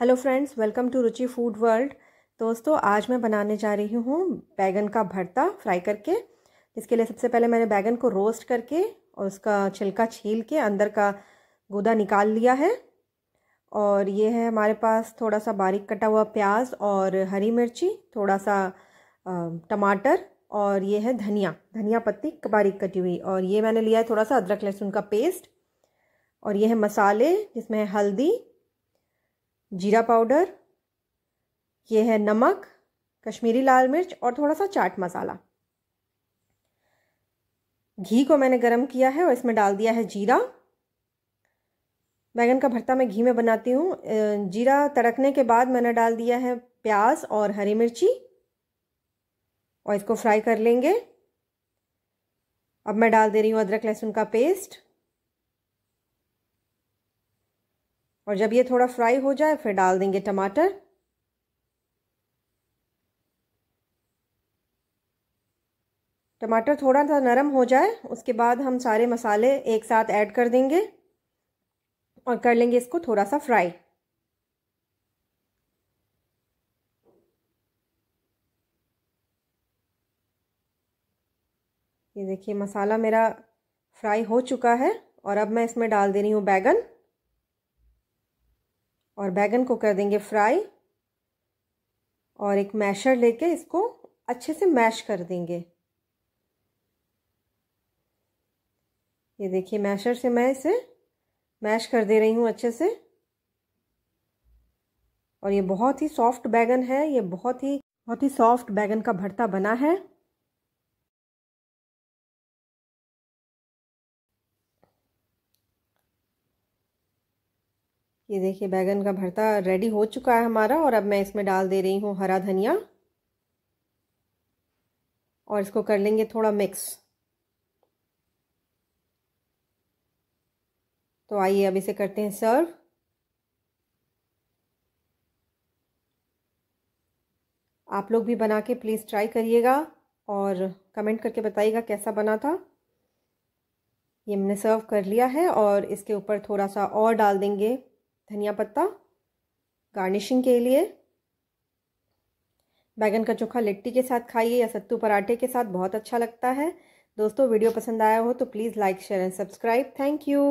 hello friends welcome to Ruchi food world दोस्तों आज मैं बनाने जा रही हूँ बैगन का भरता फ्राई करके इसके लिए सबसे पहले मैंने बैगन को रोस्ट करके और उसका छिलका छील के अंदर का गूदा निकाल लिया है और ये है हमारे पास थोड़ा सा बारीक कटा हुआ प्याज और हरी मिर्ची थोड़ा सा टमाटर और ये है धनिया धनिया पत्ती बारीक कटी हुई और ये मैंने लिया है थोड़ा सा अदरक लहसुन का पेस्ट और ये है मसाले जिसमें है हल्दी जीरा पाउडर ये है नमक कश्मीरी लाल मिर्च और थोड़ा सा चाट मसाला घी को मैंने गरम किया है और इसमें डाल दिया है जीरा बैंगन का भरता मैं घी में बनाती हूँ जीरा तड़कने के बाद मैंने डाल दिया है प्याज और हरी मिर्ची और इसको फ्राई कर लेंगे अब मैं डाल दे रही हूँ अदरक लहसुन का पेस्ट और जब ये थोड़ा फ्राई हो जाए फिर डाल देंगे टमाटर टमाटर थोड़ा सा नरम हो जाए उसके बाद हम सारे मसाले एक साथ ऐड कर देंगे और कर लेंगे इसको थोड़ा सा फ्राई ये देखिए मसाला मेरा फ्राई हो चुका है और अब मैं इसमें डाल दे रही हूँ बैगन और बैगन को कर देंगे फ्राई और एक मैशर लेके इसको अच्छे से मैश कर देंगे ये देखिए मैशर से मैं इसे मैश कर दे रही हूँ अच्छे से और ये बहुत ही सॉफ्ट बैगन है ये बहुत ही बहुत ही सॉफ्ट बैगन का भरता बना है ये देखिए बैगन का भरता रेडी हो चुका है हमारा और अब मैं इसमें डाल दे रही हूँ हरा धनिया और इसको कर लेंगे थोड़ा मिक्स तो आइए अब इसे करते हैं सर्व आप लोग भी बना के प्लीज़ ट्राई करिएगा और कमेंट करके बताइएगा कैसा बना था ये हमने सर्व कर लिया है और इसके ऊपर थोड़ा सा और डाल देंगे धनिया पत्ता गार्निशिंग के लिए बैगन का चोखा लिट्टी के साथ खाइए या सत्तू पराठे के साथ बहुत अच्छा लगता है दोस्तों वीडियो पसंद आया हो तो please like share and subscribe thank you